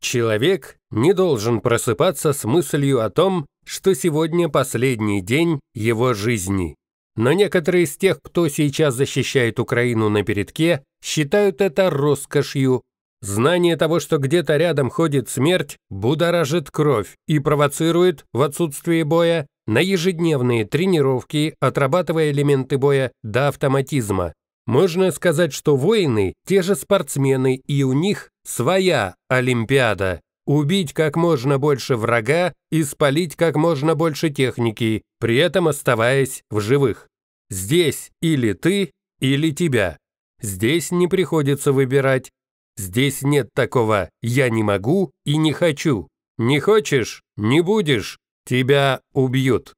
Человек не должен просыпаться с мыслью о том, что сегодня последний день его жизни. Но некоторые из тех, кто сейчас защищает Украину на передке, считают это роскошью. Знание того, что где-то рядом ходит смерть, будоражит кровь и провоцирует в отсутствие боя на ежедневные тренировки, отрабатывая элементы боя до автоматизма. Можно сказать, что воины – те же спортсмены, и у них своя Олимпиада. Убить как можно больше врага и спалить как можно больше техники, при этом оставаясь в живых. Здесь или ты, или тебя. Здесь не приходится выбирать. Здесь нет такого «я не могу» и «не хочу». Не хочешь – не будешь, тебя убьют.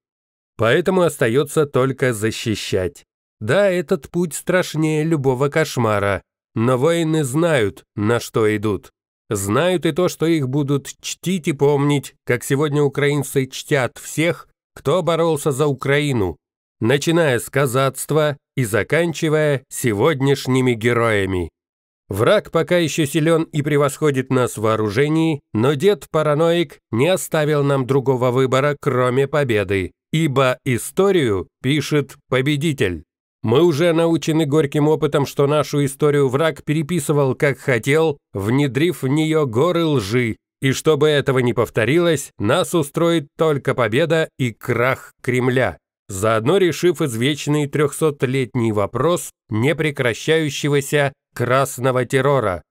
Поэтому остается только защищать. Да, этот путь страшнее любого кошмара, но воины знают, на что идут. Знают и то, что их будут чтить и помнить, как сегодня украинцы чтят всех, кто боролся за Украину, начиная с казацтва и заканчивая сегодняшними героями. Враг пока еще силен и превосходит нас в вооружении, но дед-параноик не оставил нам другого выбора, кроме победы, ибо историю пишет победитель. Мы уже научены горьким опытом, что нашу историю враг переписывал как хотел, внедрив в нее горы лжи. И чтобы этого не повторилось, нас устроит только победа и крах Кремля, заодно решив извечный трехсотлетний вопрос непрекращающегося красного террора.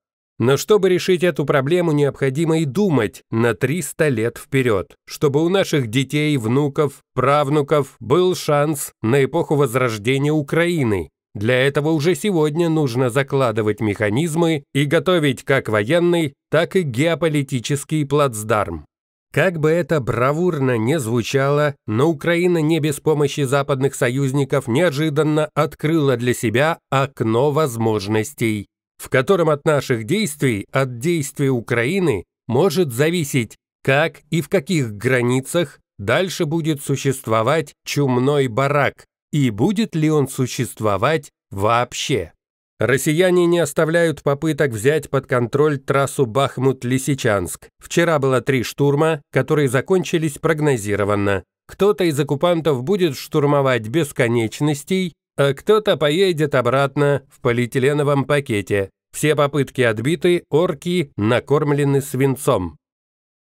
Но чтобы решить эту проблему, необходимо и думать на 300 лет вперед, чтобы у наших детей, внуков, правнуков был шанс на эпоху возрождения Украины. Для этого уже сегодня нужно закладывать механизмы и готовить как военный, так и геополитический плацдарм. Как бы это бравурно не звучало, но Украина не без помощи западных союзников неожиданно открыла для себя окно возможностей в котором от наших действий, от действий Украины, может зависеть, как и в каких границах дальше будет существовать чумной барак и будет ли он существовать вообще. Россияне не оставляют попыток взять под контроль трассу Бахмут-Лисичанск. Вчера было три штурма, которые закончились прогнозированно. Кто-то из оккупантов будет штурмовать бесконечностей, а кто-то поедет обратно в полиэтиленовом пакете. Все попытки отбиты, орки накормлены свинцом.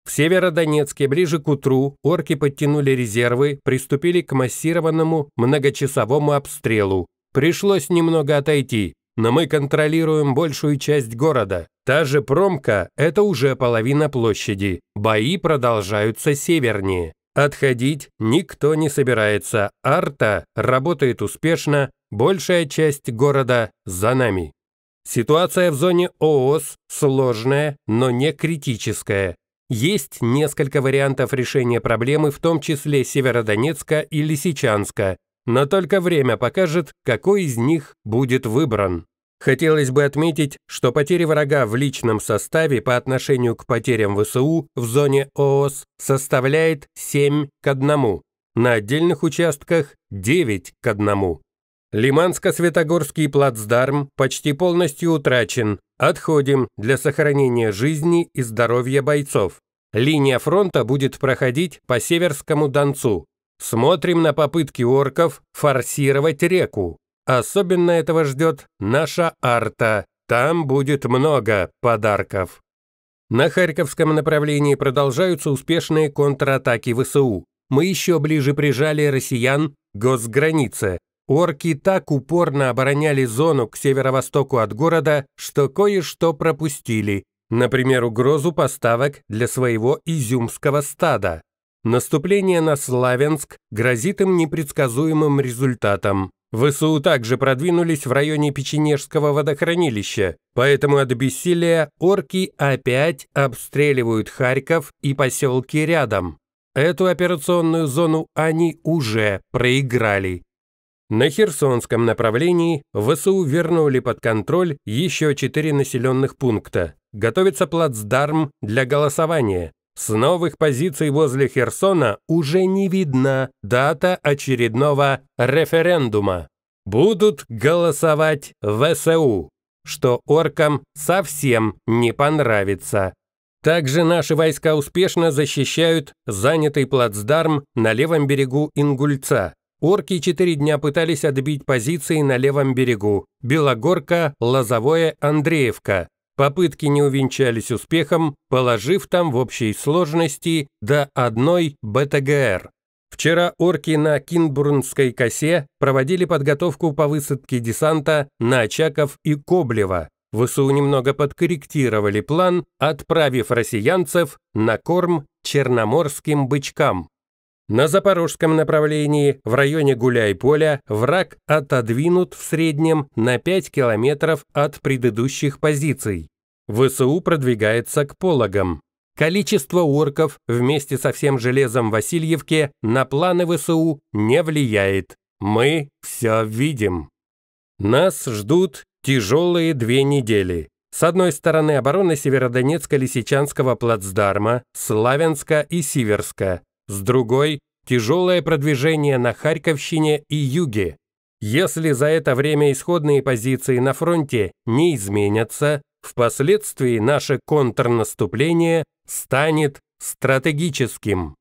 В Северодонецке ближе к утру орки подтянули резервы, приступили к массированному многочасовому обстрелу. Пришлось немного отойти, но мы контролируем большую часть города. Та же промка – это уже половина площади. Бои продолжаются севернее. Отходить никто не собирается. Арта работает успешно, большая часть города за нами. Ситуация в зоне ООС сложная, но не критическая. Есть несколько вариантов решения проблемы, в том числе Северодонецка и Лисичанска, но только время покажет, какой из них будет выбран. Хотелось бы отметить, что потери врага в личном составе по отношению к потерям ВСУ в зоне ООС составляет 7 к 1, на отдельных участках 9 к 1. Лиманско-Светогорский плацдарм почти полностью утрачен. Отходим для сохранения жизни и здоровья бойцов. Линия фронта будет проходить по Северскому Донцу. Смотрим на попытки орков форсировать реку. Особенно этого ждет наша арта. Там будет много подарков. На Харьковском направлении продолжаются успешные контратаки ВСУ. Мы еще ближе прижали россиян к госгранице. Орки так упорно обороняли зону к северо-востоку от города, что кое-что пропустили. Например, угрозу поставок для своего изюмского стада. Наступление на Славянск грозит им непредсказуемым результатом. ВСУ также продвинулись в районе Печенежского водохранилища, поэтому от бессилия орки опять обстреливают Харьков и поселки рядом. Эту операционную зону они уже проиграли. На Херсонском направлении ВСУ вернули под контроль еще четыре населенных пункта. Готовится плацдарм для голосования. С новых позиций возле Херсона уже не видна дата очередного референдума. Будут голосовать ВСУ, что оркам совсем не понравится. Также наши войска успешно защищают занятый плацдарм на левом берегу Ингульца. Орки четыре дня пытались отбить позиции на левом берегу. Белогорка, Лозовое, Андреевка. Попытки не увенчались успехом, положив там в общей сложности до одной БТГР. Вчера орки на Кинбурнской косе проводили подготовку по высадке десанта на Очаков и Коблева. ВСУ немного подкорректировали план, отправив россиянцев на корм черноморским бычкам. На запорожском направлении в районе Гуляй-Поля враг отодвинут в среднем на 5 километров от предыдущих позиций. ВСУ продвигается к пологам. Количество орков вместе со всем железом Васильевке на планы ВСУ не влияет. Мы все видим. Нас ждут тяжелые две недели. С одной стороны оборона Северодонецка-Лисичанского плацдарма, Славянска и Сиверска, с другой – тяжелое продвижение на Харьковщине и Юге. Если за это время исходные позиции на фронте не изменятся, впоследствии наше контрнаступление станет стратегическим.